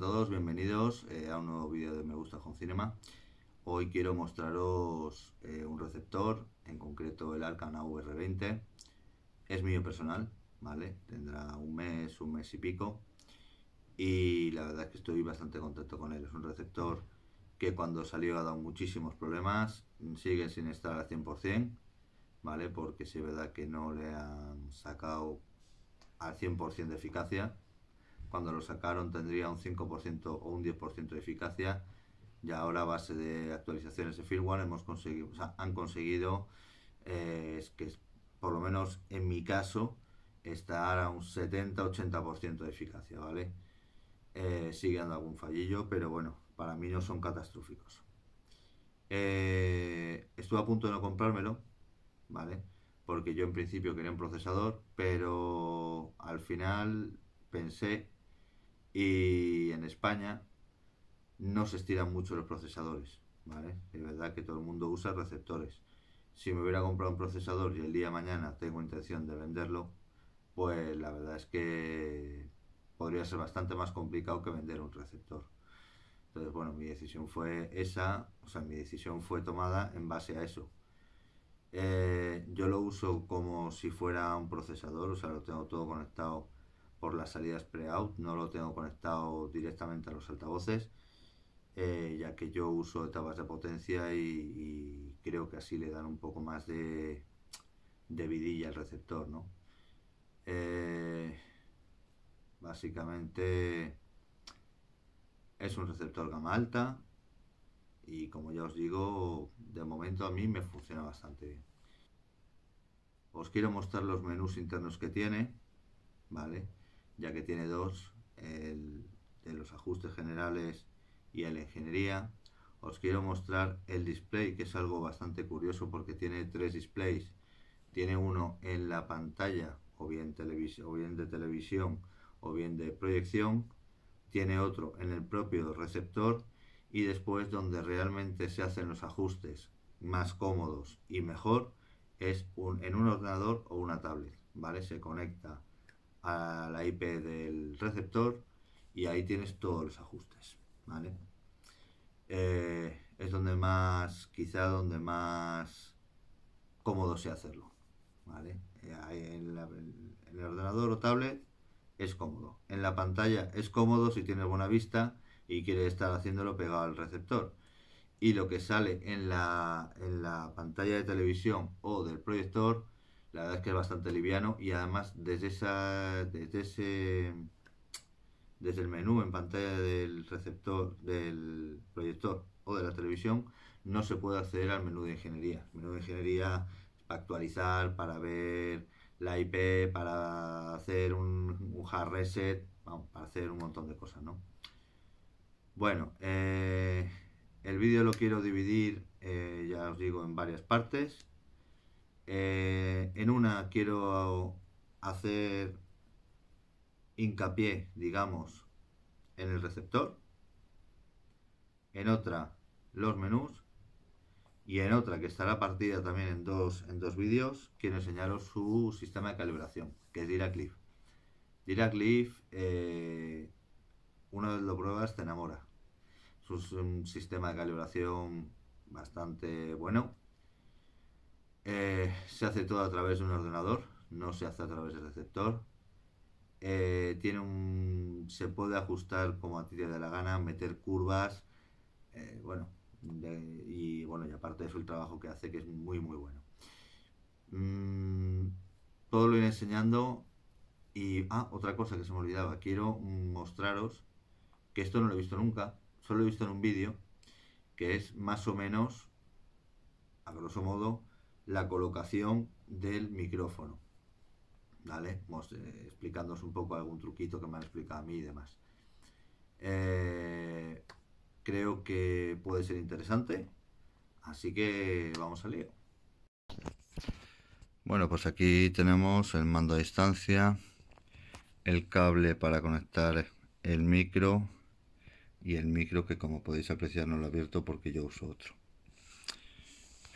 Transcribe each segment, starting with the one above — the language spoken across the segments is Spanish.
todos, bienvenidos eh, a un nuevo vídeo de Me Gusta con Cinema. Hoy quiero mostraros eh, un receptor, en concreto el Alcana VR20. Es mío personal, ¿vale? Tendrá un mes, un mes y pico. Y la verdad es que estoy bastante contento con él. Es un receptor que cuando salió ha dado muchísimos problemas, sigue sin estar al 100%, ¿vale? Porque si es verdad que no le han sacado al 100% de eficacia cuando lo sacaron tendría un 5% o un 10% de eficacia y ahora a base de actualizaciones de firmware hemos conseguido, han conseguido eh, es que por lo menos en mi caso estar a un 70-80% de eficacia, ¿vale? Eh, sigue dando algún fallillo, pero bueno, para mí no son catastróficos. Eh, estuve a punto de no comprármelo, ¿vale? Porque yo en principio quería un procesador, pero al final pensé y en España no se estiran mucho los procesadores, ¿vale? Es verdad que todo el mundo usa receptores. Si me hubiera comprado un procesador y el día de mañana tengo intención de venderlo, pues la verdad es que podría ser bastante más complicado que vender un receptor. Entonces, bueno, mi decisión fue esa, o sea, mi decisión fue tomada en base a eso. Eh, yo lo uso como si fuera un procesador, o sea, lo tengo todo conectado por las salidas pre-out, no lo tengo conectado directamente a los altavoces, eh, ya que yo uso etapas de potencia y, creo que así le dan un poco más de, vidilla al receptor, eh, básicamente es un receptor gama alta y como ya os digo, de momento a mí me funciona bastante bien. Os quiero mostrar los menús internos que tiene, ¿vale? ya que tiene dos, el de los ajustes generales y el de ingeniería. Os quiero mostrar el display, que es algo bastante curioso porque tiene tres displays. Tiene uno en la pantalla, o bien, o bien de televisión, o bien de proyección. Tiene otro en el propio receptor y después donde realmente se hacen los ajustes más cómodos y mejor es un, en un ordenador o una tablet, ¿vale? Se conecta a la IP del receptor y ahí tienes todos los ajustes, ¿vale? Eh, es donde más, quizá donde más cómodo sea hacerlo, ¿vale? Eh, en, el ordenador o tablet es cómodo, en la pantalla es cómodo si tienes buena vista y quieres estar haciéndolo pegado al receptor. Y lo que sale en la, en la pantalla de televisión o del proyector la verdad es que es bastante liviano y además desde esa desde ese desde el menú en pantalla del receptor del proyector o de la televisión no se puede acceder al menú de ingeniería menú de ingeniería para actualizar para ver la IP para hacer un, hard reset vamos, para hacer un montón de cosas bueno eh, el vídeo lo quiero dividir eh, ya os digo en varias partes eh, en una quiero hacer hincapié, digamos, en el receptor. En otra, los menús. Y en otra, que estará partida también en dos, en dos vídeos, quiero enseñaros su sistema de calibración, que es Diracliff Diraclif, eh, una vez lo pruebas, te enamora. Es un sistema de calibración bastante bueno eh, se hace todo a través de un ordenador, no se hace a través del receptor. Eh, tiene se puede ajustar como a ti te da la gana, meter curvas, eh, bueno, y bueno, y aparte de eso el trabajo que hace que es muy muy bueno. Mm, todo lo iré enseñando y ah, otra cosa que se me olvidaba, quiero mostraros que esto no lo he visto nunca, solo lo he visto en un vídeo, que es más o menos, a grosso modo, la colocación del micrófono. ¿Vale? Eh, un poco algún truquito que me han explicado a mí y demás. Eh, creo que puede ser interesante, así que vamos a lío. Bueno, pues aquí tenemos el mando a distancia, el cable para conectar el micro y el micro que como podéis apreciar no lo he abierto porque yo uso otro.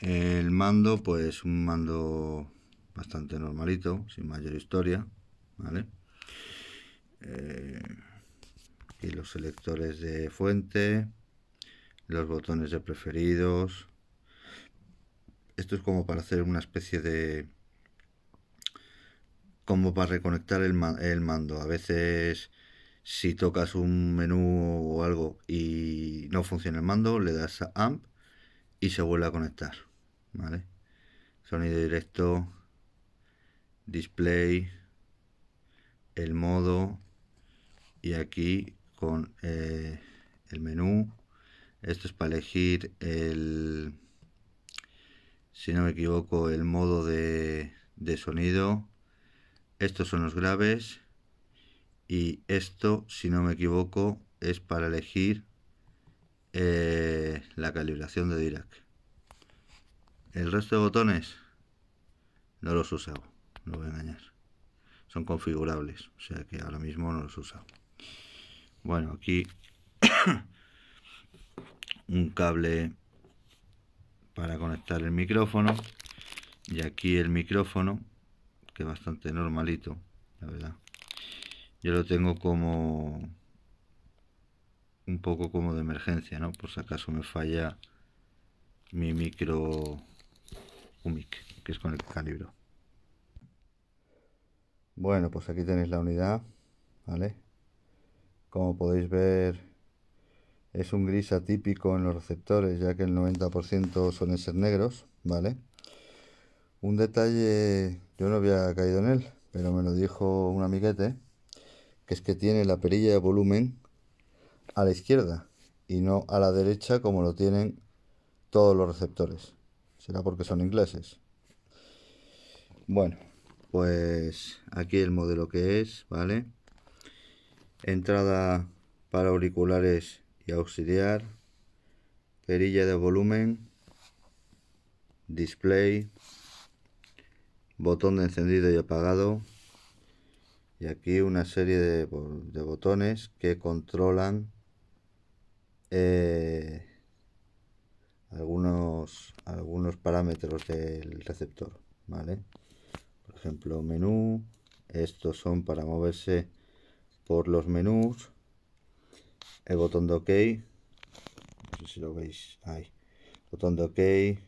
El mando, pues un mando bastante normalito, sin mayor historia, ¿vale? Eh, y los selectores de fuente, los botones de preferidos. Esto es como para hacer una especie de... como para reconectar el, el mando. A veces si tocas un menú o algo y no funciona el mando, le das a AMP y se vuelve a conectar. Sonido directo, display, el modo y aquí con eh, el menú. Esto es para elegir el, si no me equivoco, el modo de, sonido. Estos son los graves y esto, si no me equivoco, es para elegir eh, la calibración de Dirac. El resto de botones no los he no voy a engañar. Son configurables, o sea que ahora mismo no los he Bueno, aquí un cable para conectar el micrófono y aquí el micrófono que es bastante normalito la verdad yo lo tengo como un poco como de emergencia no por si acaso me falla mi micro que es con el calibro. Bueno, pues aquí tenéis la unidad, ¿vale? Como podéis ver, es un gris atípico en los receptores, ya que el 90% suelen ser negros, ¿vale? Un detalle, yo no había caído en él, pero me lo dijo un amiguete, que es que tiene la perilla de volumen a la izquierda y no a la derecha como lo tienen todos los receptores. Será porque son ingleses. Bueno, pues aquí el modelo que es, ¿vale? Entrada para auriculares y auxiliar. Perilla de volumen. Display. Botón de encendido y apagado. Y aquí una serie de, botones que controlan... Eh, algunos, algunos parámetros del receptor, ¿vale? Por ejemplo, menú, estos son para moverse por los menús, el botón de OK, no si lo veis ahí, botón de OK,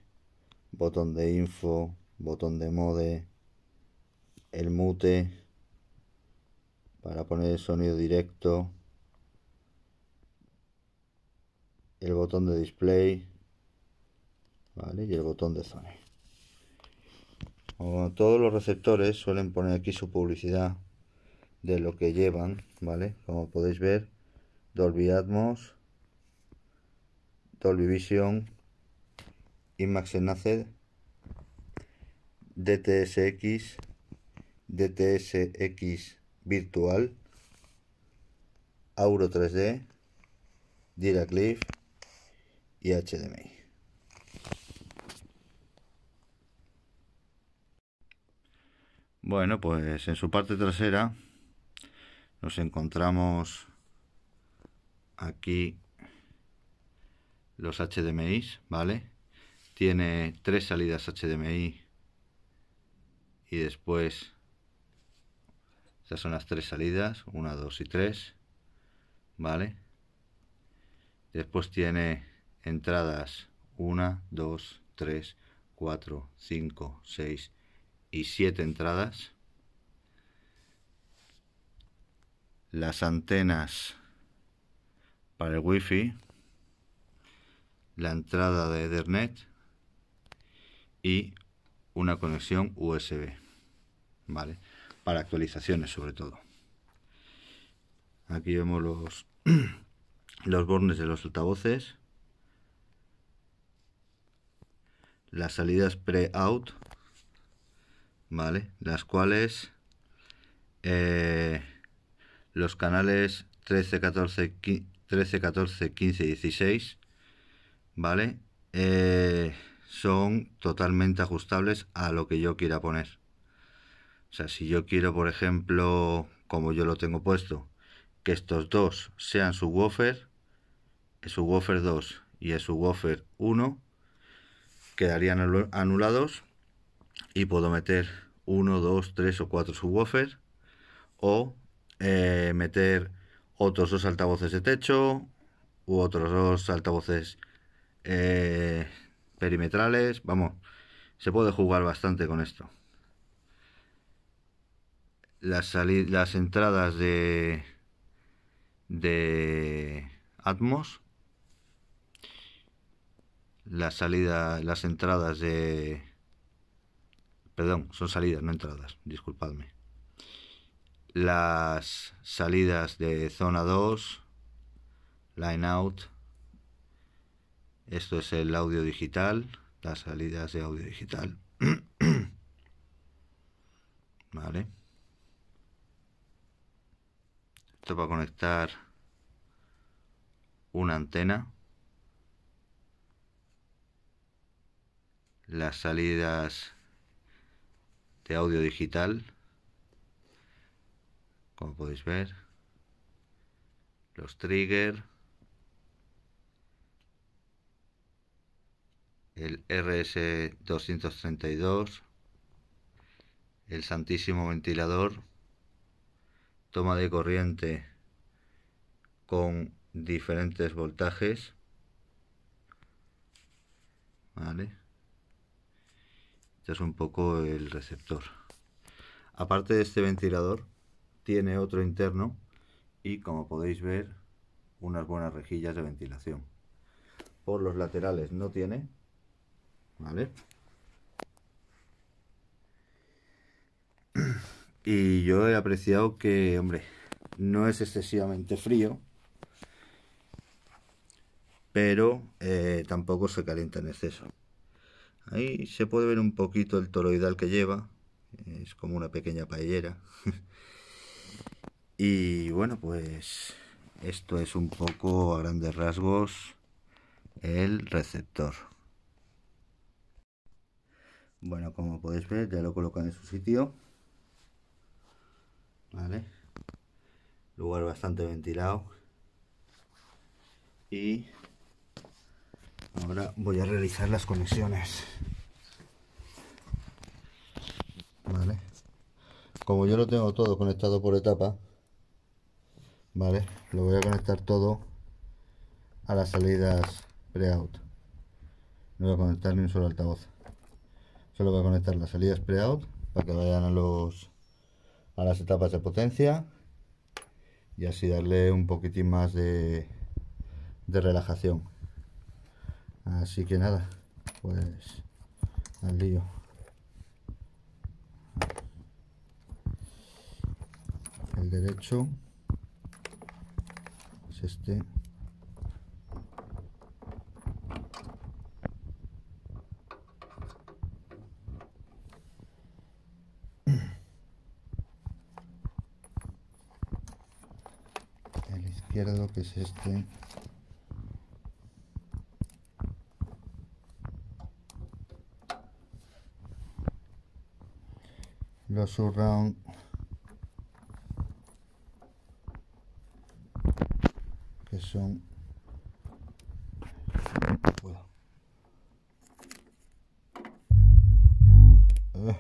botón de info, botón de mode, el mute, para poner el sonido directo, el botón de display, y el botón de Sony todos los receptores suelen poner aquí su publicidad de lo que llevan, ¿vale? Como podéis ver, Dolby Atmos, Dolby Vision, IMAX Enhanced, DTSX, DTSX Virtual, Auro 3D, Live y HDMI. Bueno, pues en su parte trasera nos encontramos aquí los HDMI, ¿vale? Tiene tres salidas HDMI y después estas son las tres salidas, una, dos y tres, ¿vale? Después tiene entradas 1, 2, 3, 4, 5, 6, y entradas. Las antenas para el wifi. La entrada de Ethernet. Y una conexión USB. ¿Vale? Para actualizaciones sobre todo. Aquí vemos los, los bornes de los altavoces. Las salidas pre-out ¿vale? Las cuales eh, los canales 13, 14, 15, 13, 14, 15 y 16, ¿vale? Eh, son totalmente ajustables a lo que yo quiera poner. O sea, si yo quiero, por ejemplo, como yo lo tengo puesto, que estos dos sean subwoofer, el subwoofer 2 y el subwoofer 1, quedarían anulados y puedo meter 1, 2, 3 o 4 subwoofers o eh, meter otros dos altavoces de techo u otros dos altavoces eh, perimetrales. Vamos, se puede jugar bastante con esto. Las, las entradas de, de Atmos, las salida las entradas de Perdón, son salidas, no entradas, disculpadme. Las salidas de zona 2, line out. Esto es el audio digital, las salidas de audio digital. vale. Esto va a conectar una antena. Las salidas de este audio digital, como podéis ver, los trigger, el RS232, el santísimo ventilador, toma de corriente con diferentes voltajes, ¿vale? Este es un poco el receptor. Aparte de este ventilador, tiene otro interno y como podéis ver, unas buenas rejillas de ventilación. Por los laterales no tiene, ¿vale? Y yo he apreciado que, hombre, no es excesivamente frío, pero eh, tampoco se calienta en exceso. Ahí se puede ver un poquito el toroidal que lleva. Es como una pequeña paellera. y bueno, pues esto es un poco a grandes rasgos el receptor. Bueno, como podéis ver, ya lo colocan en su sitio. ¿Vale? Lugar bastante ventilado. Y Ahora voy a realizar las conexiones. Como yo lo tengo todo conectado por etapa, lo voy a conectar todo a las salidas pre-out. No voy a conectar ni un solo altavoz. Solo voy a conectar las salidas pre-out para que vayan a los a las etapas de potencia y así darle un poquitín más de, de relajación. Así que nada, pues al lío. El derecho es este. El izquierdo que es este. los surround que son Eh,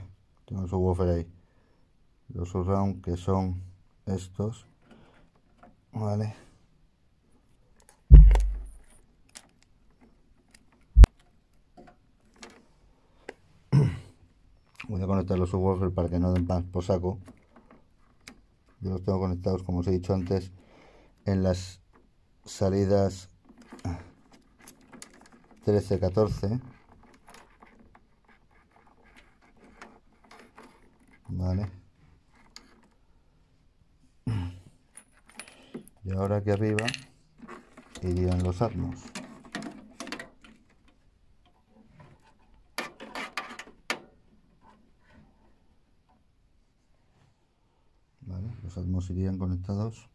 tengo su subwoofer ahí los surround que son estos vale conectar los subwoofers para que no den más por saco. Yo los tengo conectados, como os he dicho antes, en las salidas 13, 14. Vale. Y ahora aquí arriba irían los atmos irían conectados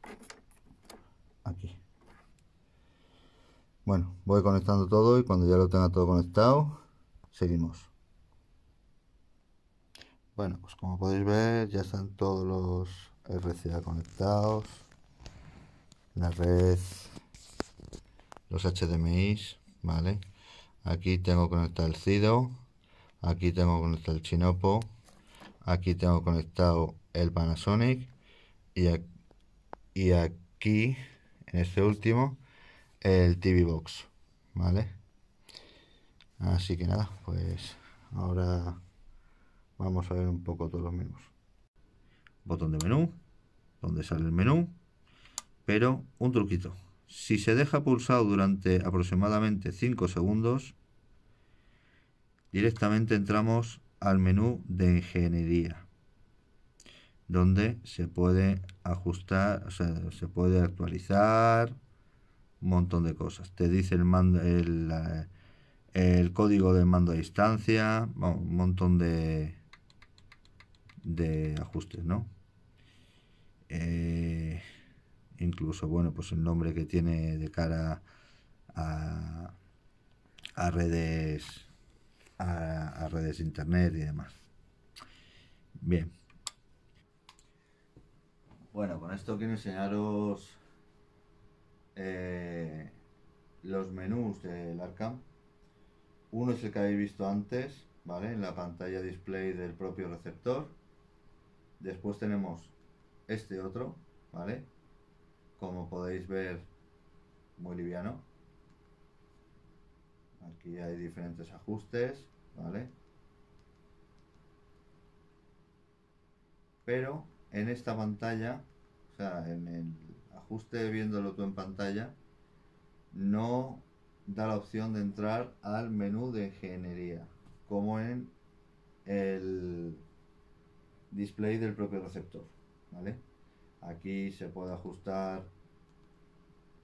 aquí bueno voy conectando todo y cuando ya lo tenga todo conectado seguimos bueno pues como podéis ver ya están todos los RCA conectados la red los HDMI vale aquí tengo conectado el CIDO aquí tengo conectado el Chinopo aquí tengo conectado el Panasonic y, aquí, en este último, el TV Box, ¿vale? Así que nada, pues ahora vamos a ver un poco todos los menús. Botón de menú, donde sale el menú, pero un truquito. Si se deja pulsado durante aproximadamente 5 segundos, directamente entramos al menú de ingeniería donde se puede ajustar, o sea, se puede actualizar un montón de cosas. Te dice el, mando, el, código de mando a distancia, un montón de, de ajustes, ¿no? Eh, incluso, bueno, pues el nombre que tiene de cara a, redes a, a redes internet y demás. Bien. Bueno, con esto quiero enseñaros eh, los menús del Arcam Uno es el que habéis visto antes, ¿vale? En la pantalla display del propio receptor. Después tenemos este otro, ¿vale? Como podéis ver, muy liviano. Aquí hay diferentes ajustes, ¿vale? Pero en esta pantalla, o sea, en el ajuste viéndolo tú en pantalla, no da la opción de entrar al menú de ingeniería, como en el display del propio receptor, Aquí se puede ajustar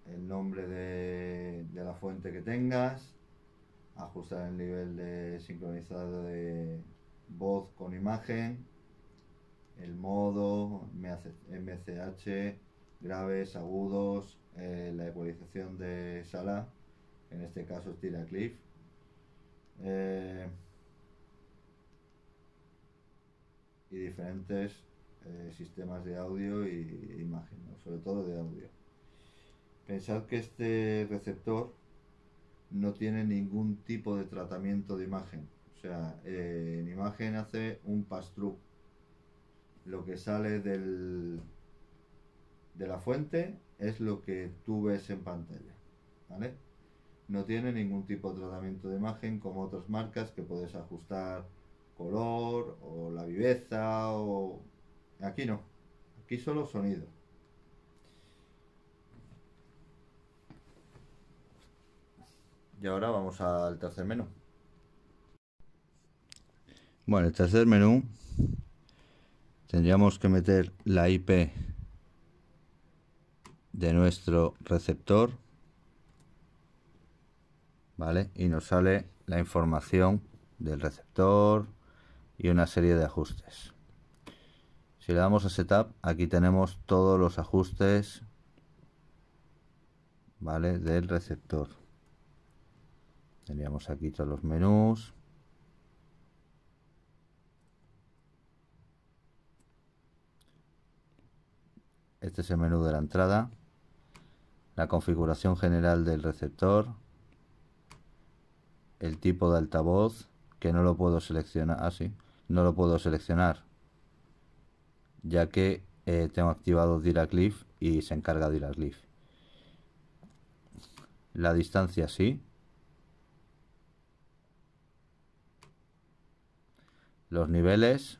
el nombre de, la fuente que tengas, ajustar el nivel de sincronizado de voz con imagen, el modo, MCH, graves, agudos, eh, la ecualización de sala, en este caso es tira cliff. Eh, y diferentes eh, sistemas de audio e imagen, sobre todo de audio. Pensad que este receptor no tiene ningún tipo de tratamiento de imagen. O sea, en imagen hace un pass-through lo que sale del, de la fuente es lo que tú ves en pantalla, No tiene ningún tipo de tratamiento de imagen como otras marcas que puedes ajustar color o la viveza o... Aquí no, aquí solo sonido. Y ahora vamos al tercer menú. Bueno, el tercer menú Tendríamos que meter la IP de nuestro receptor. ¿Vale? Y nos sale la información del receptor y una serie de ajustes. Si le damos a Setup, aquí tenemos todos los ajustes ¿vale? del receptor. Tendríamos aquí todos los menús. Este es el menú de la entrada. La configuración general del receptor. El tipo de altavoz, que no lo puedo seleccionar. así ah, no lo puedo seleccionar. Ya que eh, tengo activado Diraclif y se encarga Live, La distancia sí. Los niveles,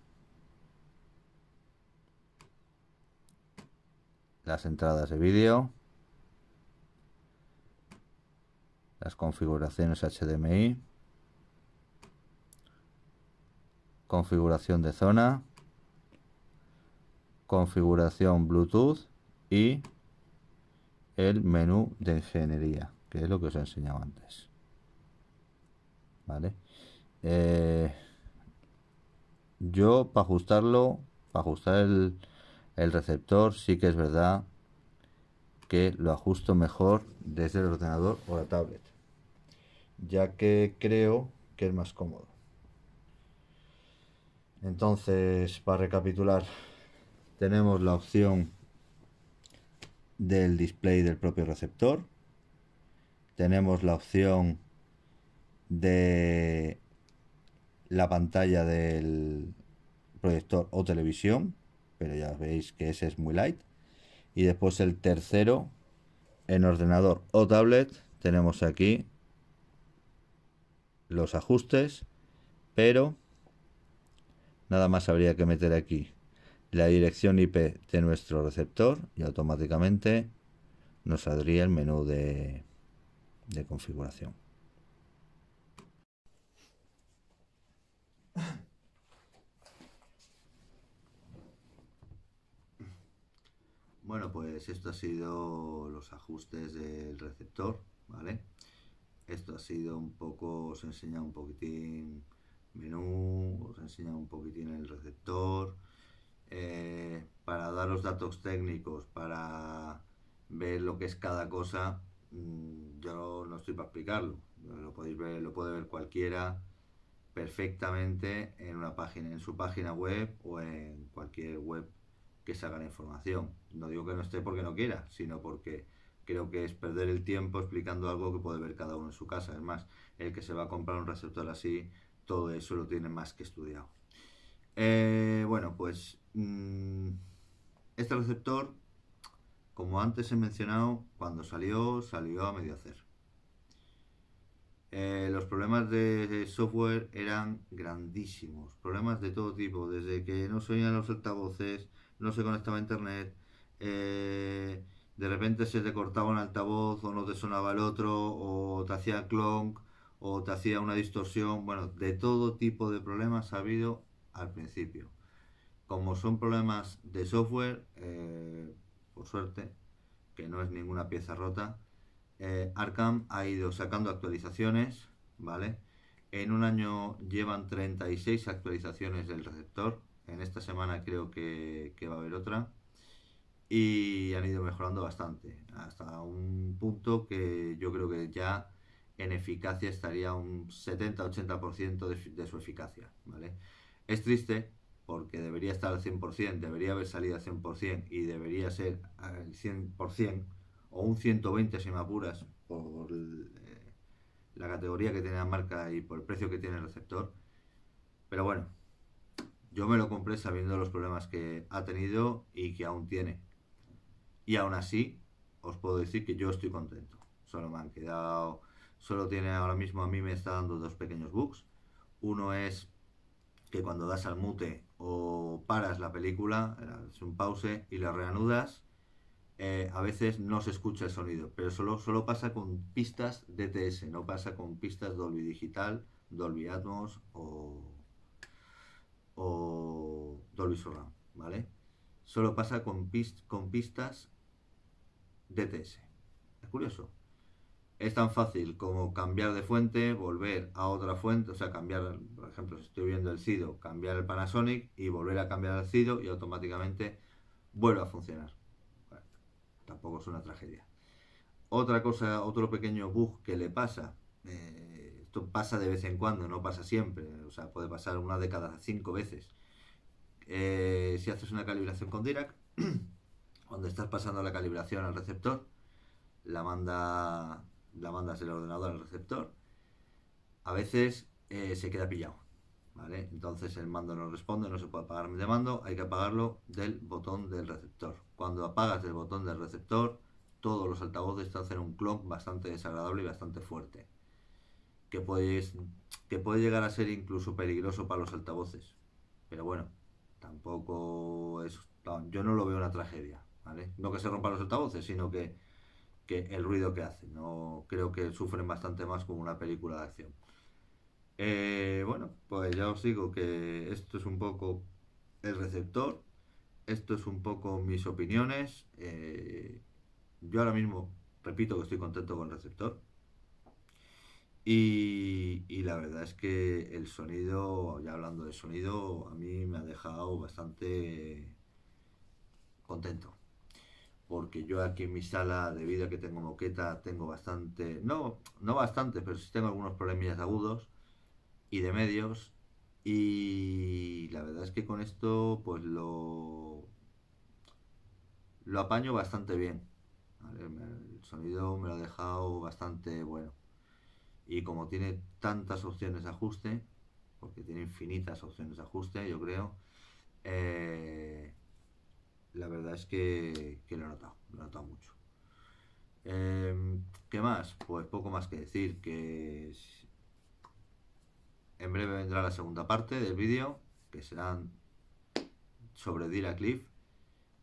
las entradas de vídeo, las configuraciones HDMI, configuración de zona, configuración Bluetooth y el menú de ingeniería, que es lo que os he enseñado antes. ¿Vale? Eh, yo para ajustarlo, para ajustar el, el receptor sí que es verdad que lo ajusto mejor desde el ordenador o la tablet, ya que creo que es más cómodo. Entonces, para recapitular, tenemos la opción del display del propio receptor, tenemos la opción de la pantalla del proyector o televisión, pero ya veis que ese es muy light. Y después el tercero en ordenador o tablet tenemos aquí los ajustes, pero nada más habría que meter aquí la dirección IP de nuestro receptor y automáticamente nos saldría el menú de, configuración. Bueno, pues esto ha sido los ajustes del receptor, ¿vale? Esto ha sido un poco, os he enseñado un poquitín menú, os he enseñado un poquitín el receptor, eh, para para los datos técnicos, para ver lo que es cada cosa, mm, yo no estoy para explicarlo, lo podéis ver, lo puede ver cualquiera perfectamente en una página, en su página web o en cualquier web que la información. No digo que no esté porque no quiera, sino porque creo que es perder el tiempo explicando algo que puede ver cada uno en su casa. Es más, el que se va a comprar un receptor así, todo eso lo tiene más que estudiado. Eh, bueno, pues mm, este receptor, como antes he mencionado, cuando salió, salió a medio hacer. Eh, los problemas de software eran grandísimos, problemas de todo tipo, desde que no se los altavoces, no se conectaba a internet, eh, de repente se te cortaba un altavoz o no te sonaba el otro, o te hacía clonk, o te hacía una distorsión, bueno, de todo tipo de problemas ha habido al principio. Como son problemas de software, eh, por suerte, que no es ninguna pieza rota, eh, ArCam ha ido sacando actualizaciones, ¿vale? En un año llevan 36 actualizaciones del receptor. En esta semana creo que, va a haber otra. Y han ido mejorando bastante. Hasta un punto que yo creo que ya en eficacia estaría un 70-80% de, de, su eficacia. ¿vale? Es triste porque debería estar al 100%, debería haber salido al 100% y debería ser al 100% o un 120 si me apuras por eh, la categoría que tiene la marca y por el precio que tiene el receptor. Pero bueno, yo me lo compré sabiendo los problemas que ha tenido y que aún tiene. Y aún así, os puedo decir que yo estoy contento. Solo me han quedado, solo tiene ahora mismo a mí me está dando dos pequeños bugs. Uno es que cuando das al mute o paras la película, es un pause y la reanudas, eh, a veces no se escucha el sonido, pero solo, solo pasa con pistas DTS, no pasa con pistas Dolby Digital, Dolby Atmos o, Dolby Surround, ¿vale? Solo pasa con, con pistas DTS. Es curioso. Es tan fácil como cambiar de fuente, volver a otra fuente, o sea, cambiar, por ejemplo, si estoy viendo el SIDO, cambiar el Panasonic y volver a cambiar el SIDO y automáticamente vuelve a funcionar tampoco es una tragedia. Otra cosa, otro pequeño bug que le pasa, eh, esto pasa de vez en cuando, no pasa siempre, o sea, puede pasar una de cada cinco veces. Eh, si haces una calibración con Dirac, cuando estás pasando la calibración al receptor, la manda la mandas el ordenador al receptor, a veces eh, se queda pillado entonces el mando no responde, no se puede apagar el mando, hay que apagarlo del botón del receptor. Cuando apagas el botón del receptor, todos los altavoces te hacen un clon bastante desagradable y bastante fuerte. Que puede, llegar a ser incluso peligroso para los altavoces. Pero bueno, tampoco es. yo no lo veo una tragedia, No que se rompan los altavoces, sino que, el ruido que hace. No creo que sufren bastante más como una película de acción. Eh, bueno, pues ya os digo que esto es un poco el receptor, esto es un poco mis opiniones. Eh, yo ahora mismo repito que estoy contento con el receptor. Y, la verdad es que el sonido, ya hablando de sonido, a mí me ha dejado bastante contento. Porque yo aquí en mi sala, debido a que tengo moqueta, tengo bastante, no, no bastante, pero sí tengo algunos problemillas agudos y de medios. Y la verdad es que con esto pues lo, lo apaño bastante bien. El sonido me lo ha dejado bastante bueno. Y como tiene tantas opciones de ajuste, porque tiene infinitas opciones de ajuste, yo creo, eh, la verdad es que, que, lo he notado, lo he notado mucho. Em, ¿Qué más? Pues poco más que decir, que en breve vendrá la segunda parte del vídeo, que será sobre Dira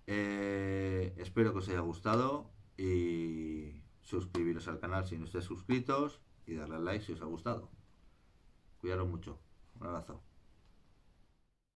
eh, espero que os haya gustado y suscribiros al canal si no estáis suscritos y darle al like si os ha gustado. Cuidaros mucho. Un abrazo.